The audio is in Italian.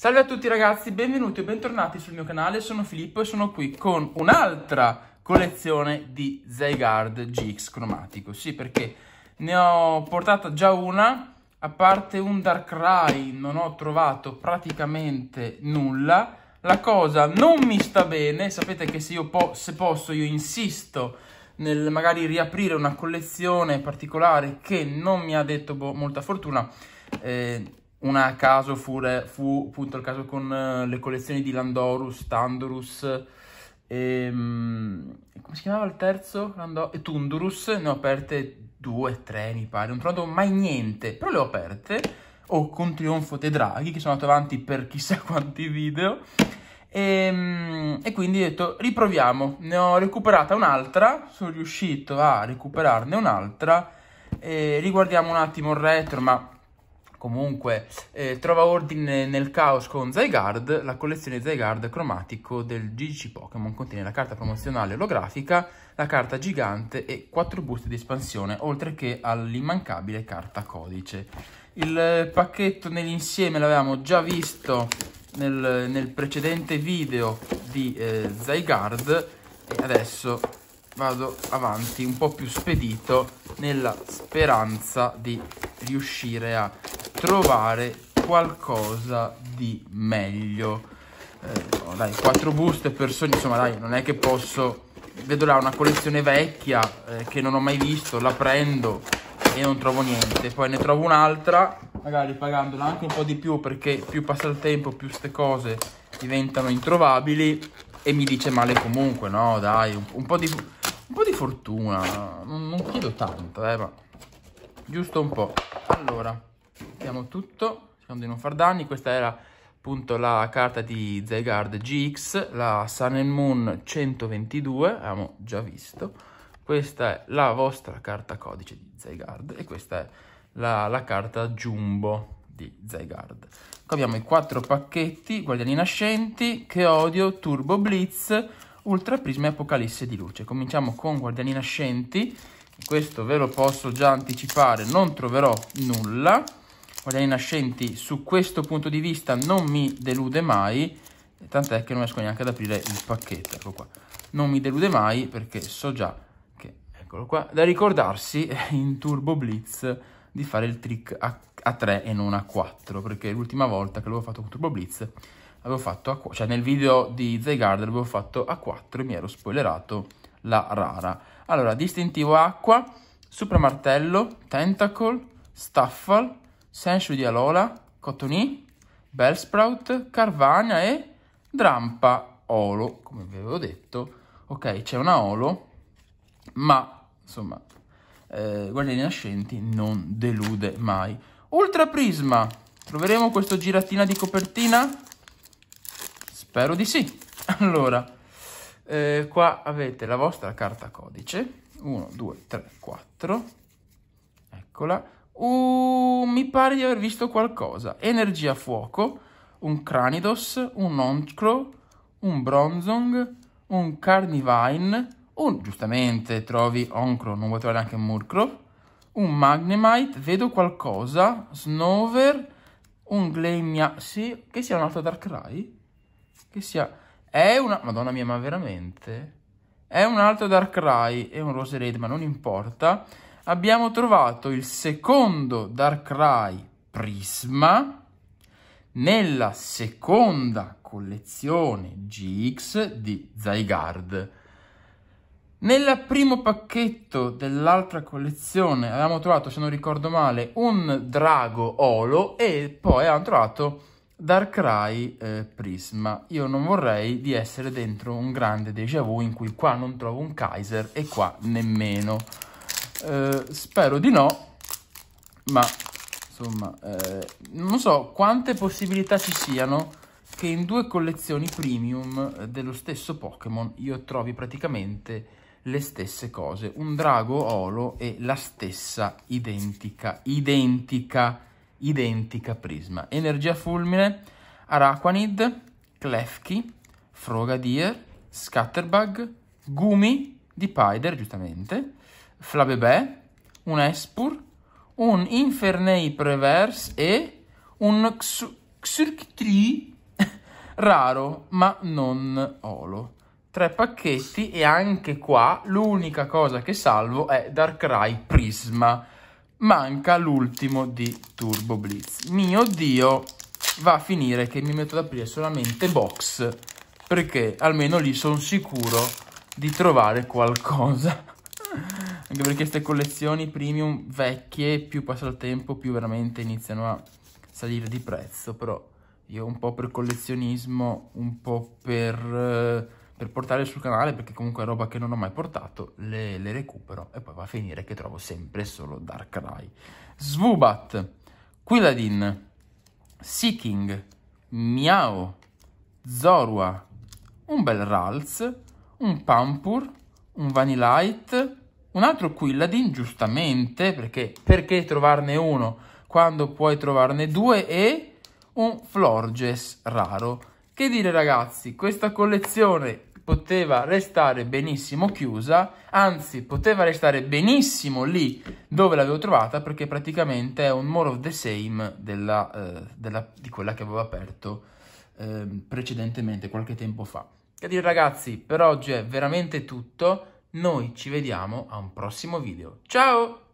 Salve a tutti ragazzi, benvenuti o bentornati sul mio canale, sono Filippo e sono qui con un'altra collezione di Zygarde GX cromatico. Sì, perché ne ho portata già una, a parte un Darkrai non ho trovato praticamente nulla. La cosa non mi sta bene, sapete che se, po se posso io insisto nel magari riaprire una collezione particolare che non mi ha detto boh, molta fortuna. Eh, una a caso fu, fu appunto il caso con eh, le collezioni di Landorus, Tandorus, e, ehm, come si chiamava il terzo? Landor e eh, Tundurus, ne ho aperte due, tre mi pare, non trovo mai niente, però le ho aperte, o oh, con Trionfo De Draghi, che sono andato avanti per chissà quanti video, e, ehm, e, quindi ho detto riproviamo, ne ho recuperata un'altra, sono riuscito a recuperarne un'altra, riguardiamo un attimo il retro, ma comunque eh, trova ordine nel caos con Zygarde, la collezione Zygarde cromatico del GC Pokémon contiene la carta promozionale olografica, la carta gigante e quattro buste di espansione, oltre che all'immancabile carta codice. Il pacchetto nell'insieme l'avevamo già visto nel, nel, precedente video di eh, Zygarde e adesso vado avanti un po' più spedito nella speranza di riuscire a trovare qualcosa di meglio. Eh, no, dai, quattro buste per sogno, insomma dai, non è che posso... Vedo là una collezione vecchia eh, che non ho mai visto, la prendo e non trovo niente. Poi ne trovo un'altra, magari pagandola anche un po' di più perché più passa il tempo più queste cose diventano introvabili e mi dice male comunque, no dai, un, un, po, di, un po' di... fortuna, non, non chiedo tanto, eh, ma giusto un po'. Allora, Vediamo tutto, cerchiamo di non far danni. Questa era appunto la carta di Zygarde GX, la Sun and Moon 122, abbiamo già visto. Questa è la vostra carta codice di Zygarde e questa è la, la carta Jumbo di Zygarde. Qui abbiamo i quattro pacchetti, Guardiani Nascenti, Che Odio, Turbo Blitz, Ultra Prisma e Apocalisse di Luce. Cominciamo con Guardiani Nascenti, questo ve lo posso già anticipare, non troverò nulla. Guardiani Nascenti su questo punto di vista non mi delude mai, tant'è che non riesco neanche ad aprire il pacchetto, ecco qua. Non mi delude mai perché so già che, eccolo qua, da ricordarsi eh, in Turbo Blitz di fare il trick a, a 3 e non a 4, perché l'ultima volta che l'avevo fatto con Turbo Blitz avevo fatto a 4, cioè nel video di Zygarde l'avevo fatto a 4 e mi ero spoilerato la rara. Allora, distintivo acqua, supramartello, tentacle, staffal, Sancho di Alola, Cotoní, Bellsprout, Carvania e Drampa Olo, come vi avevo detto. Ok, c'è una Olo, ma insomma, eh, Guardiani Nascenti non delude mai. Ultra Prisma, troveremo questo giratina di copertina? Spero di sì. Allora, eh, qua avete la vostra carta codice, 1, 2, 3, 4, eccola, Uh, mi pare di aver visto qualcosa. Energia fuoco, un Cranidos, un Oncro, un Bronzong, un Carnivine, un... Giustamente, trovi Oncro, non vuoi trovare anche un Murkrow. Un Magnemite, vedo qualcosa, Snover, un Gleimia... Sì, che sia un altro Darkrai? Che sia... È una... Madonna mia, ma veramente? È un altro Darkrai è un Roserade, ma non importa abbiamo trovato il secondo Darkrai Prisma nella seconda collezione GX di Zygarde. Nel primo pacchetto dell'altra collezione avevamo trovato, se non ricordo male, un drago Olo e poi abbiamo trovato Darkrai eh, Prisma. Io non vorrei di essere dentro un grande déjà vu in cui qua non trovo un Kaiser e qua nemmeno. Eh, spero di no, ma insomma, eh, non so quante possibilità ci siano che in due collezioni premium dello stesso Pokémon io trovi praticamente le stesse cose. Un drago olo e la stessa identica, identica, identica prisma. Energia fulmine, Araquanid, Klefki, Frogadier, Scatterbug, Gumi di Pider, giustamente, Flabebè, un Espur, un Infernei Preverse e un Xurctri raro, ma non olo. Tre pacchetti e anche qua l'unica cosa che salvo è Darkrai Prisma. Manca l'ultimo di Turbo Blitz. Mio Dio, va a finire che mi metto ad aprire solamente box, perché almeno lì sono sicuro di trovare qualcosa. Anche perché queste collezioni premium vecchie, più passa il tempo, più veramente iniziano a salire di prezzo. Però io un po' per collezionismo, un po' per, eh, per portare sul canale, perché comunque è roba che non ho mai portato, le, le recupero. E poi va a finire che trovo sempre solo Dark Rai. Svubat, Quiladin, Seeking, Miao, Zorua, un bel Ralz, un Pampur, un Vanillite un altro Quilladin, giustamente, perché, perché trovarne uno quando puoi trovarne due e un Florges raro. Che dire ragazzi, questa collezione poteva restare benissimo chiusa, anzi poteva restare benissimo lì dove l'avevo trovata perché praticamente è un more of the same della, eh, della, di quella che avevo aperto eh, precedentemente qualche tempo fa. Che dire ragazzi, per oggi è veramente tutto, noi ci vediamo a un prossimo video. Ciao!